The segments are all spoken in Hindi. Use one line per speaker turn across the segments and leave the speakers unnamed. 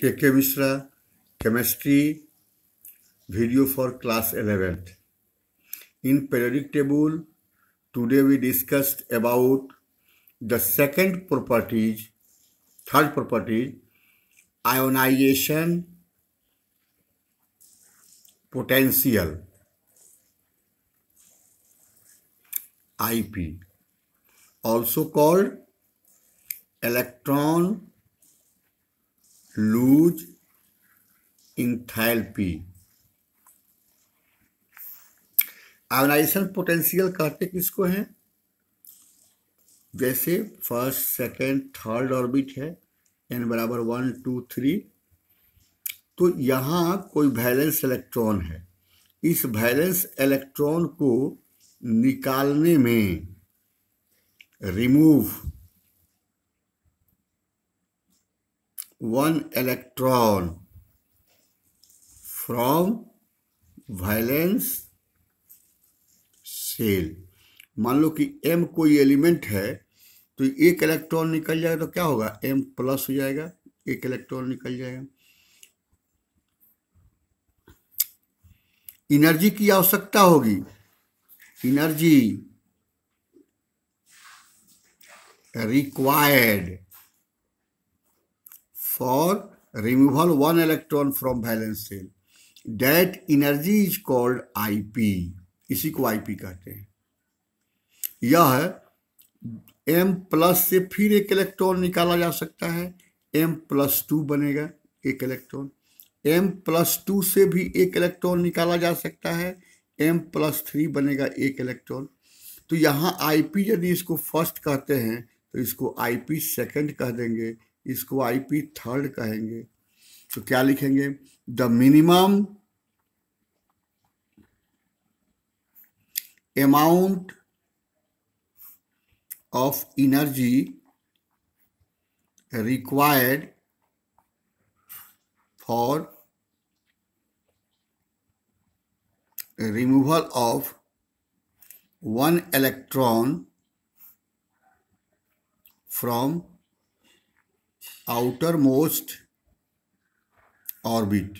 के K Mishra chemistry video for class eleventh in periodic table today we discussed about the second properties third properties ionization potential IP also called electron lose enthalpy ionization potential कहते किसको हैं जैसे फर्स्ट सेकेंड थर्ड ऑर्बिट है एन बराबर वन टू थ्री तो यहाँ कोई वैलेंस इलेक्ट्रॉन है इस वैलेंस इलेक्ट्रॉन को निकालने में remove one electron from valence shell मान लो कि एम कोई एलिमेंट है तो एक इलेक्ट्रॉन निकल जाएगा तो क्या होगा एम प्लस हो जाएगा एक इलेक्ट्रॉन निकल जाएगा एनर्जी की आवश्यकता होगी energy required for removal one electron from valence shell that energy is called ip इसी को आईपी कहते हैं यह एम प्लस से फिर एक इलेक्ट्रॉन निकाला जा सकता है एम प्लस टू बनेगा एक इलेक्ट्रॉन एम प्लस टू से भी एक इलेक्ट्रॉन निकाला जा सकता है एम प्लस थ्री बनेगा एक इलेक्ट्रॉन तो यहाँ आईपी यदि इसको फर्स्ट कहते हैं तो इसको आईपी सेकंड कह देंगे इसको आईपी थर्ड कहेंगे तो क्या लिखेंगे the minimum amount of energy required for removal of one electron from outermost orbit.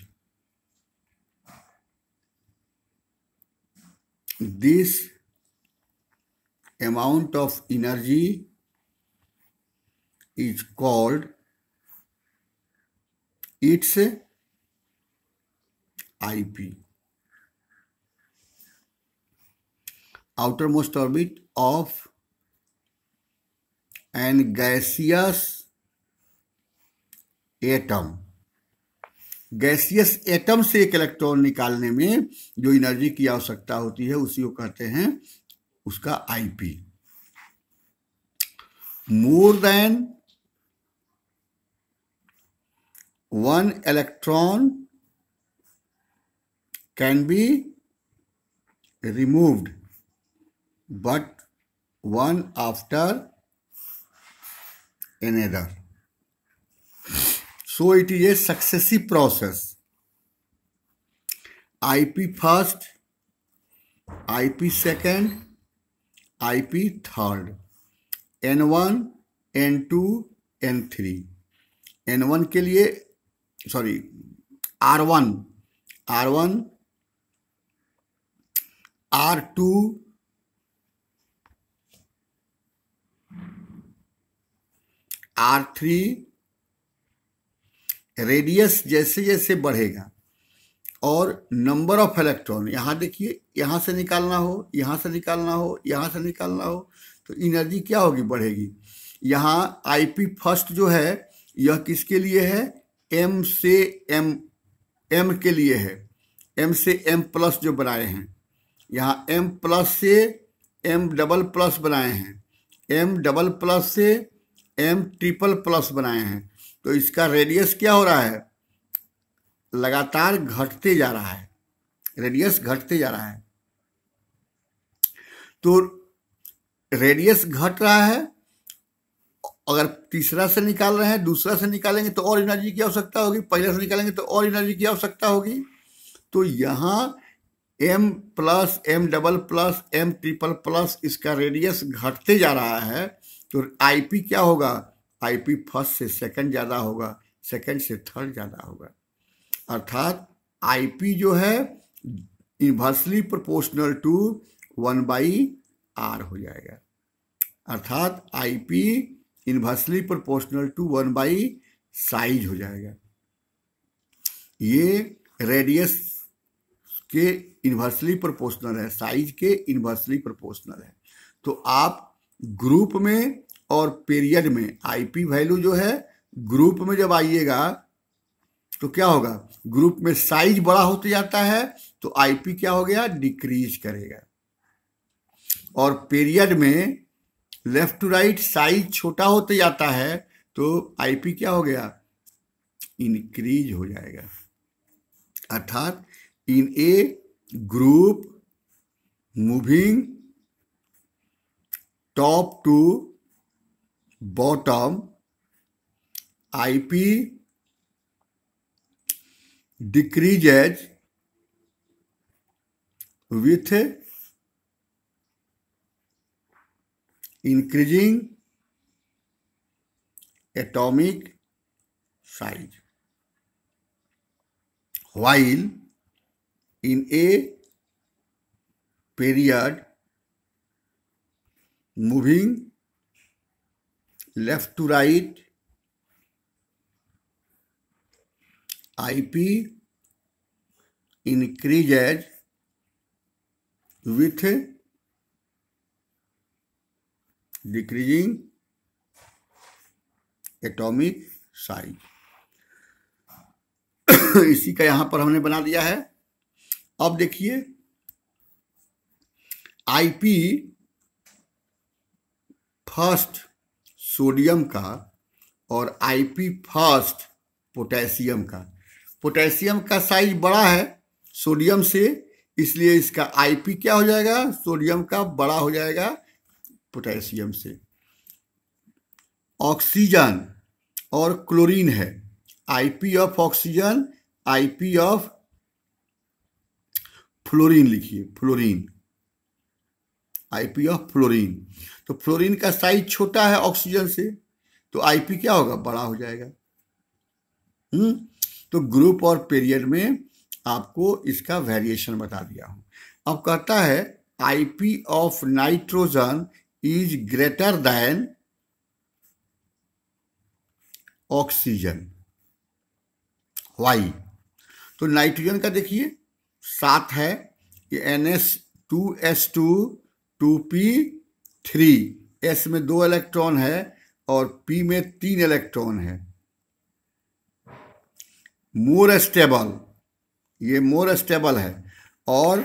This amount of energy is called its IP. Outermost orbit of an gaseous atom gaseous atom से एक इलेक्ट्रॉन निकालने में जो एनर्जी की आवश्यकता होती है उसी को कहते हैं उसका IP more than one electron can be removed but one after another So it is a successive process. IP first, IP second, IP third, N1, N2, N3. N1 के लिए sorry R1, R1, R2, R3, radius जैसे जैसे बढ़ेगा और नंबर ऑफ इलेक्ट्रॉन यहाँ देखिए यहाँ से निकालना हो यहाँ से निकालना हो यहाँ से निकालना हो तो इनर्जी क्या होगी बढ़ेगी यहाँ आईपी फर्स्ट जो है यह किसके लिए है एम से एम एम के लिए है एम से एम प्लस जो बनाए हैं यहाँ एम प्लस से एम डबल प्लस बनाए हैं एम डबल प्लस से एम ट्रिपल प्लस बनाए हैं तो इसका रेडियस क्या हो रहा है लगातार घटते जा रहा है रेडियस घटते जा रहा है तो रेडियस घट रहा है अगर तीसरा से निकाल रहे हैं दूसरा से निकालेंगे तो और एनर्जी की आवश्यकता होगी पहले से निकालेंगे तो और एनर्जी की आवश्यकता होगी तो यहाँ M plus M double plus M triple plus इसका रेडियस घटते जा रहा है तो आईपी क्या होगा आईपी फर्स्ट से सेकंड ज़्यादा होगा सेकंड से थर्ड ज़्यादा होगा अर्थात आईपी जो है inversely proportional to one by r हो जाएगा अर्थात IP inversely proportional to one by size हो जाएगा ये रेडियस के इन्वर्सली प्रोपोर्शनल है साइज के इन्वर्सली प्रोपोर्शनल है तो आप ग्रुप में और पीरियड में आईपी वैल्यू जो है ग्रुप में जब आइएगा तो क्या होगा ग्रुप में साइज बड़ा होते जाता है तो आईपी क्या हो गया डिक्रीज करेगा और पीरियड में लेफ्ट टू राइट साइज छोटा होते जाता है तो आईपी क्या हो गया इंक्रीज हो जाएगा अर्थात in a group moving top to bottom IP decreases with increasing atomic size while in a period moving left to right IP increase as with decreasing atomic size इसी का यहां पर हमने बना दिया है अब देखिए आईपी फर्स्ट सोडियम का और आईपी फास्ट पोटेशियम का पोटेशियम का साइज बड़ा है सोडियम से इसलिए इसका आईपी क्या हो जाएगा सोडियम का बड़ा हो जाएगा पोटेशियम से ऑक्सीजन और क्लोरीन है IP of oxygen IP of fluorine लिखिए फ्लोरीन आईपी ऑफ फ्लोरीन तो फ्लोरीन का साइज छोटा है ऑक्सीजन से तो आईपी क्या होगा बड़ा हो जाएगा हम्म तो ग्रुप और पीरियड में आपको इसका वेरिएशन बता दिया हूं अब कहता है IP of nitrogen is greater than oxygen why तो नाइट्रोजन का देखिए सात है ये N S two S two two P three S में दो इलेक्ट्रॉन है और पी में तीन इलेक्ट्रॉन है मोर स्टेबल ये मोर स्टेबल है और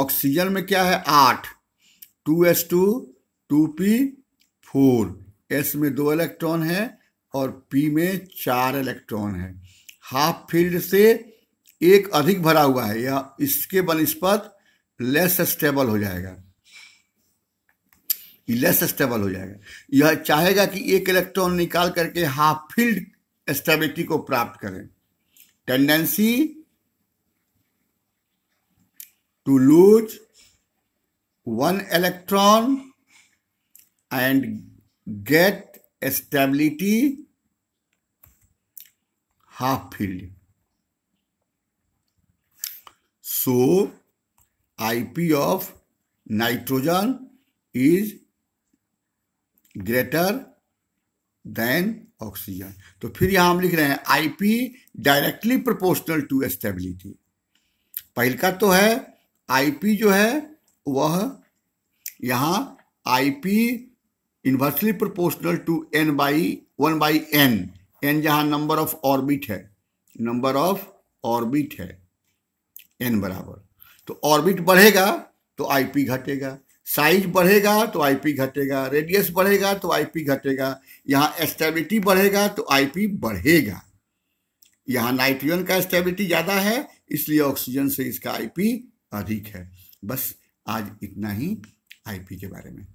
ऑक्सीजन में क्या है आठ two S two two P four S में दो इलेक्ट्रॉन है और पी में चार इलेक्ट्रॉन है हाफ फील्ड से एक अधिक भरा हुआ है या इसके बनस्पत लेस स्टेबल हो जाएगा ये लेस स्टेबल हो जाएगा यह चाहेगा कि एक इलेक्ट्रॉन निकाल करके हाफ फील्ड स्टेबिलिटी को प्राप्त करें tendency to lose one electron and get stability half filled so IP of nitrogen is greater than oxygen तो फिर यहां हम लिख रहे हैं IP directly proportional to stability पहल का तो है आईपी जो है वह यहाँ IP inversely proportional to n by one by n n जहाँ नंबर ऑफ ऑर्बिट है नंबर ऑफ ऑर्बिट है एन बराबर तो ऑर्बिट बढ़ेगा तो आईपी घटेगा साइज बढ़ेगा तो आईपी घटेगा रेडियस बढ़ेगा तो आईपी घटेगा यहाँ स्टेबिलिटी बढ़ेगा तो आईपी बढ़ेगा यहाँ नाइट्रोजन का स्टेबिलिटी ज़्यादा है इसलिए ऑक्सीजन से इसका आईपी अधिक है बस आज इतना ही आईपी के बारे में